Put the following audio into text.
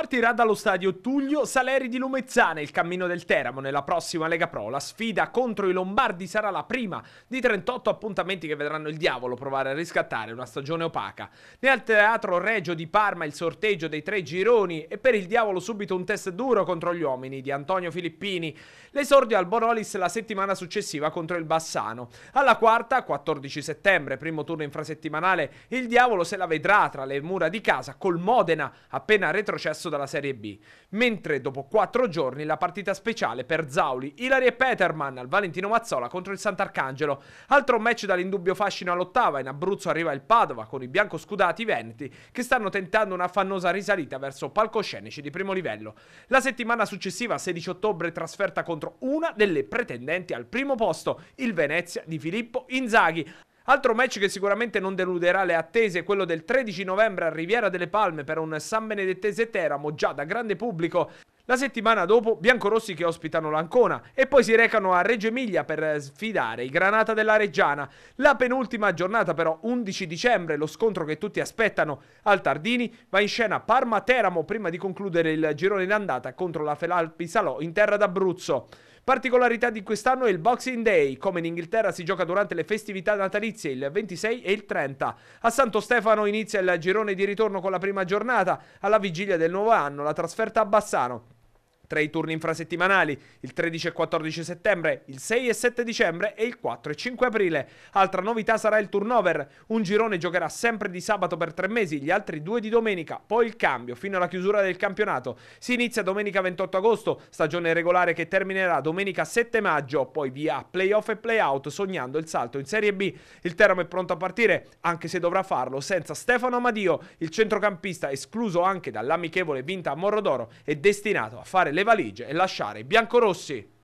Partirà dallo stadio Tullio Saleri di Lumezzane il cammino del Teramo nella prossima Lega Pro. La sfida contro i Lombardi sarà la prima di 38 appuntamenti che vedranno il diavolo provare a riscattare una stagione opaca. Nel Teatro Regio di Parma il sorteggio dei tre gironi e per il diavolo subito un test duro contro gli uomini di Antonio Filippini. L'esordio al Borolis la settimana successiva contro il Bassano. Alla quarta, 14 settembre, primo turno infrasettimanale, il diavolo se la vedrà tra le mura di casa col Modena appena retrocesso dalla Serie B, mentre dopo quattro giorni la partita speciale per Zauli, Ilari e Peterman al Valentino Mazzola contro il Sant'Arcangelo. Altro match dall'indubbio fascino all'ottava, in Abruzzo arriva il Padova con i biancoscudati veneti che stanno tentando una affannosa risalita verso palcoscenici di primo livello. La settimana successiva, 16 ottobre, trasferta contro una delle pretendenti al primo posto, il Venezia di Filippo Inzaghi. Altro match che sicuramente non deluderà le attese è quello del 13 novembre a Riviera delle Palme per un San Benedettese Teramo già da grande pubblico. La settimana dopo biancorossi che ospitano l'Ancona e poi si recano a Reggio Emilia per sfidare i Granata della Reggiana. La penultima giornata però 11 dicembre, lo scontro che tutti aspettano al Tardini, va in scena Parma-Teramo prima di concludere il girone d'andata contro la Felalpi Salò in terra d'Abruzzo. Particolarità di quest'anno è il Boxing Day, come in Inghilterra si gioca durante le festività natalizie il 26 e il 30. A Santo Stefano inizia il girone di ritorno con la prima giornata, alla vigilia del nuovo anno, la trasferta a Bassano tra i turni infrasettimanali, il 13 e 14 settembre, il 6 e 7 dicembre e il 4 e 5 aprile. Altra novità sarà il turnover. Un girone giocherà sempre di sabato per tre mesi, gli altri due di domenica, poi il cambio fino alla chiusura del campionato. Si inizia domenica 28 agosto, stagione regolare che terminerà domenica 7 maggio, poi via playoff e playout sognando il salto in Serie B. Il Teramo è pronto a partire, anche se dovrà farlo senza Stefano Amadio, il centrocampista escluso anche dall'amichevole vinta a Morrodoro è destinato a fare le le valigie e lasciare i biancorossi